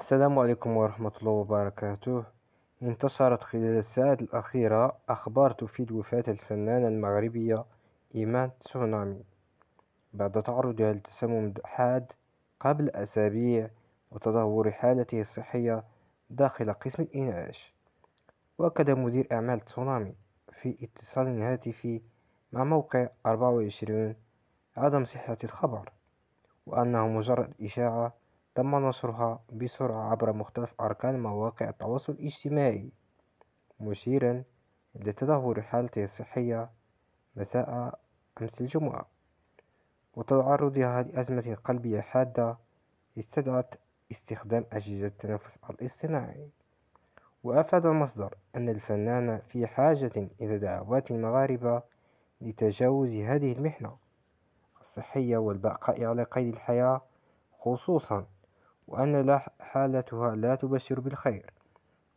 السلام عليكم ورحمة الله وبركاته انتشرت خلال الساعات الأخيرة أخبار تفيد وفاة الفنانة المغربية إيمان تسونامي بعد تعرضها لتسمم حاد قبل أسابيع وتدهور حالته الصحية داخل قسم الإنعاش وأكد مدير أعمال تسونامي في اتصال هاتفي مع موقع 24 عدم صحة الخبر وأنه مجرد إشاعة تم نشرها بسرعة عبر مختلف أركان مواقع التواصل الاجتماعي مشيرا لتدهور حالته الصحية مساء أمس الجمعة وتعرضها لأزمة قلبية حادة استدعت استخدام أجهزة التنفس الاصطناعي وأفاد المصدر أن الفنان في حاجة إلى دعوات المغاربة لتجاوز هذه المحنة الصحية والبقاء على قيد الحياة خصوصا وأن حالتها لا تبشر بالخير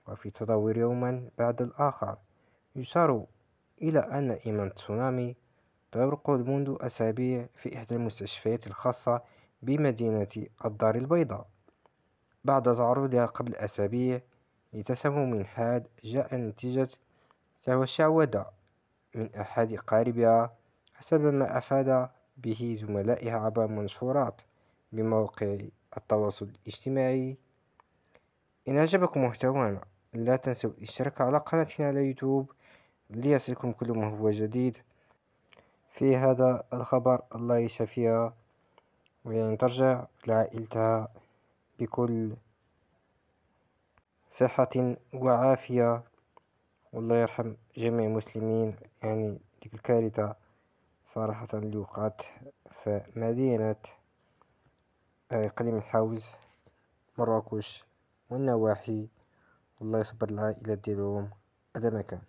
وفي تدهور يوما بعد الآخر يشار إلى أن إيمان تسونامي ترقد منذ أسابيع في إحدى المستشفيات الخاصة بمدينة الدار البيضاء بعد تعرضها قبل أسابيع لتسمم حاد جاء نتيجة الشعودة من أحد أقاربها حسب ما أفاد به زملائها عبر منشورات بموقع التواصل الاجتماعي إن أعجبكم محتوانا لا تنسوا الاشتراك على قناتنا على يوتيوب ليصلكم كل ما هو جديد في هذا الخبر الله يشفيها ويعني ترجع لعائلتها بكل صحة وعافية والله يرحم جميع المسلمين يعني ديك الكارثة صراحة اللي وقعت في مدينة إقليم آه، الحوز مراكش والنواحي الله يصبر العائلة ديالهم هذا مكان